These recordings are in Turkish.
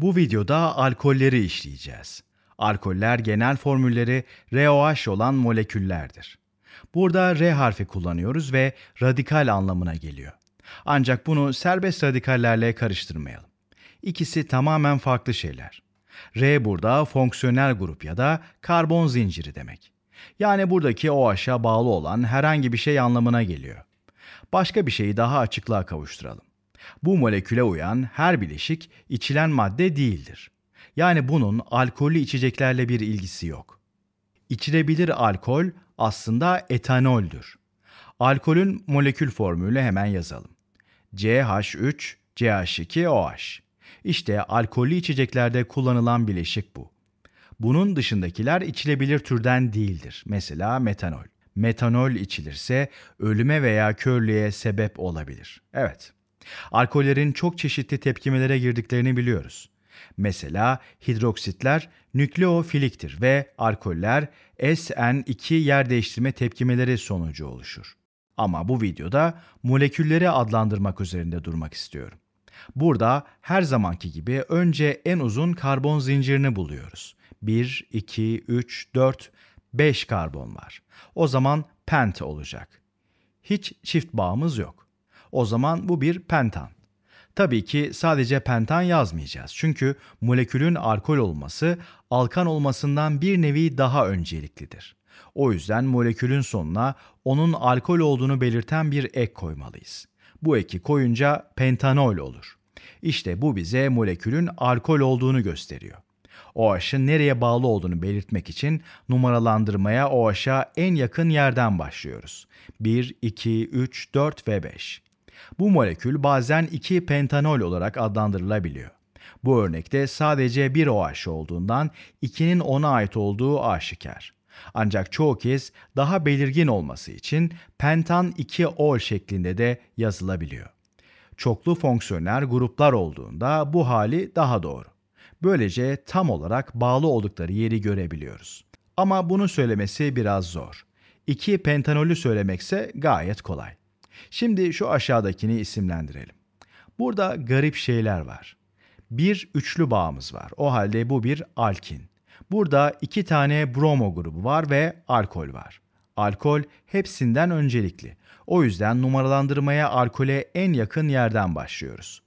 Bu videoda alkolleri işleyeceğiz. Alkoller genel formülleri ROH olan moleküllerdir. Burada R harfi kullanıyoruz ve radikal anlamına geliyor. Ancak bunu serbest radikallerle karıştırmayalım. İkisi tamamen farklı şeyler. R burada fonksiyonel grup ya da karbon zinciri demek. Yani buradaki OH'a bağlı olan herhangi bir şey anlamına geliyor. Başka bir şeyi daha açıklığa kavuşturalım. Bu moleküle uyan her bileşik içilen madde değildir. Yani bunun alkollü içeceklerle bir ilgisi yok. İçilebilir alkol aslında etanoldür. Alkolün molekül formülü hemen yazalım. CH3, CH2OH. İşte alkollü içeceklerde kullanılan bileşik bu. Bunun dışındakiler içilebilir türden değildir. Mesela metanol. Metanol içilirse ölüme veya körlüğe sebep olabilir. Evet. Alkollerin çok çeşitli tepkimelere girdiklerini biliyoruz. Mesela hidroksitler nükleofiliktir ve alkoller SN2 yer değiştirme tepkimeleri sonucu oluşur. Ama bu videoda molekülleri adlandırmak üzerinde durmak istiyorum. Burada her zamanki gibi önce en uzun karbon zincirini buluyoruz. 1, 2, 3, 4, 5 karbon var. O zaman pent olacak. Hiç çift bağımız yok. O zaman bu bir pentan. Tabii ki sadece pentan yazmayacağız. Çünkü molekülün alkol olması alkan olmasından bir nevi daha önceliklidir. O yüzden molekülün sonuna onun alkol olduğunu belirten bir ek koymalıyız. Bu eki koyunca pentanol olur. İşte bu bize molekülün alkol olduğunu gösteriyor. OH'ın nereye bağlı olduğunu belirtmek için numaralandırmaya OH'a en yakın yerden başlıyoruz. 1, 2, 3, 4 ve 5. Bu molekül bazen 2 pentanol olarak adlandırılabiliyor. Bu örnekte sadece bir OH olduğundan 2'nin ona ait olduğu aşikar. Ancak çoğu kez daha belirgin olması için pentan 2-ol şeklinde de yazılabiliyor. Çoklu fonksiyonel gruplar olduğunda bu hali daha doğru. Böylece tam olarak bağlı oldukları yeri görebiliyoruz. Ama bunu söylemesi biraz zor. 2 pentanolü söylemekse gayet kolay. Şimdi şu aşağıdakini isimlendirelim. Burada garip şeyler var. Bir üçlü bağımız var. O halde bu bir alkin. Burada iki tane bromo grubu var ve alkol var. Alkol hepsinden öncelikli. O yüzden numaralandırmaya alkole en yakın yerden başlıyoruz.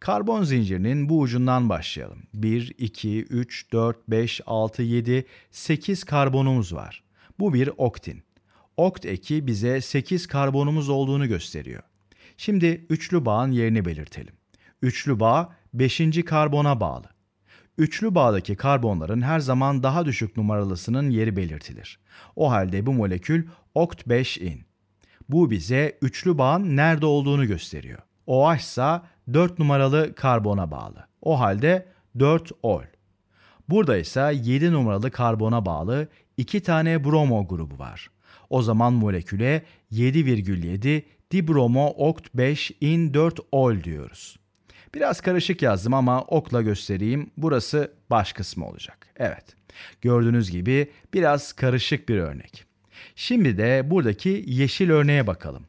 Karbon zincirinin bu ucundan başlayalım. 1, 2, 3, 4, 5, 6, 7, 8 karbonumuz var. Bu bir oktin okt eki bize 8 karbonumuz olduğunu gösteriyor. Şimdi üçlü bağın yerini belirtelim. Üçlü bağ 5. karbona bağlı. Üçlü bağdaki karbonların her zaman daha düşük numaralısının yeri belirtilir. O halde bu molekül okt 5-in. Bu bize üçlü bağın nerede olduğunu gösteriyor. OH ise 4 numaralı karbona bağlı. O halde 4 ol. Burada ise 7 numaralı karbona bağlı 2 tane bromo grubu var. O zaman moleküle 7,7 dibromo okt 5 in 4 ol diyoruz. Biraz karışık yazdım ama okla göstereyim. Burası baş kısmı olacak. Evet. Gördüğünüz gibi biraz karışık bir örnek. Şimdi de buradaki yeşil örneğe bakalım.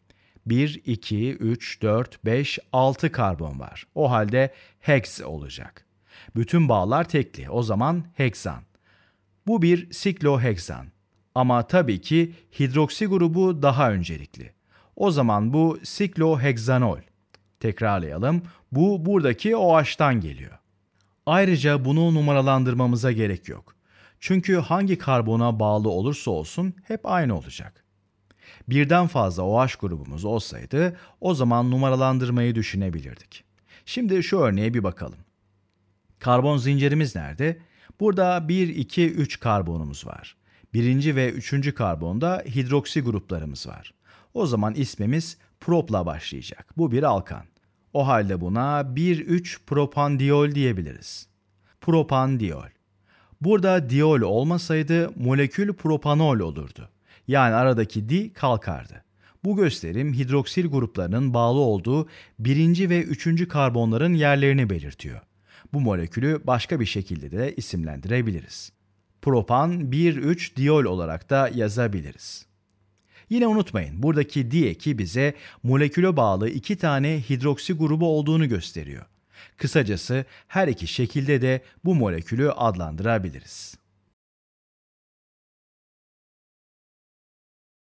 1, 2, 3, 4, 5, 6 karbon var. O halde hex olacak. Bütün bağlar tekli. O zaman hexan. Bu bir sikloheksan. Ama tabii ki hidroksi grubu daha öncelikli. O zaman bu sikloheksanol. Tekrarlayalım. Bu buradaki OH'tan geliyor. Ayrıca bunu numaralandırmamıza gerek yok. Çünkü hangi karbona bağlı olursa olsun hep aynı olacak. Birden fazla OH grubumuz olsaydı o zaman numaralandırmayı düşünebilirdik. Şimdi şu örneğe bir bakalım. Karbon zincirimiz nerede? Burada 1, 2, 3 karbonumuz var. Birinci ve üçüncü karbonda hidroksi gruplarımız var. O zaman ismimiz propla başlayacak. Bu bir alkan. O halde buna 1,3 propandiol diyebiliriz. Propandiol. Burada diol olmasaydı molekül propanol olurdu. Yani aradaki di kalkardı. Bu gösterim hidroksil gruplarının bağlı olduğu birinci ve üçüncü karbonların yerlerini belirtiyor. Bu molekülü başka bir şekilde de isimlendirebiliriz propan 1,3 diol olarak da yazabiliriz. Yine unutmayın buradaki di eki bize moleküle bağlı iki tane hidroksi grubu olduğunu gösteriyor. Kısacası her iki şekilde de bu molekülü adlandırabiliriz.